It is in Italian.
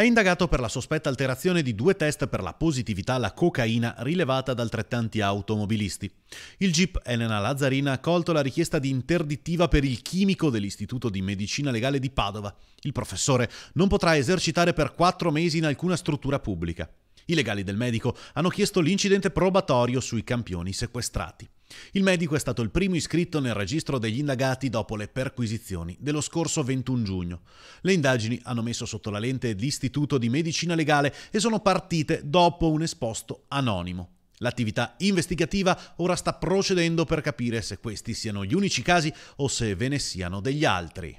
È indagato per la sospetta alterazione di due test per la positività alla cocaina rilevata da altrettanti automobilisti. Il GIP Elena Lazzarina ha colto la richiesta di interdittiva per il chimico dell'Istituto di Medicina Legale di Padova. Il professore non potrà esercitare per quattro mesi in alcuna struttura pubblica. I legali del medico hanno chiesto l'incidente probatorio sui campioni sequestrati. Il medico è stato il primo iscritto nel registro degli indagati dopo le perquisizioni dello scorso 21 giugno. Le indagini hanno messo sotto la lente l'Istituto di Medicina Legale e sono partite dopo un esposto anonimo. L'attività investigativa ora sta procedendo per capire se questi siano gli unici casi o se ve ne siano degli altri.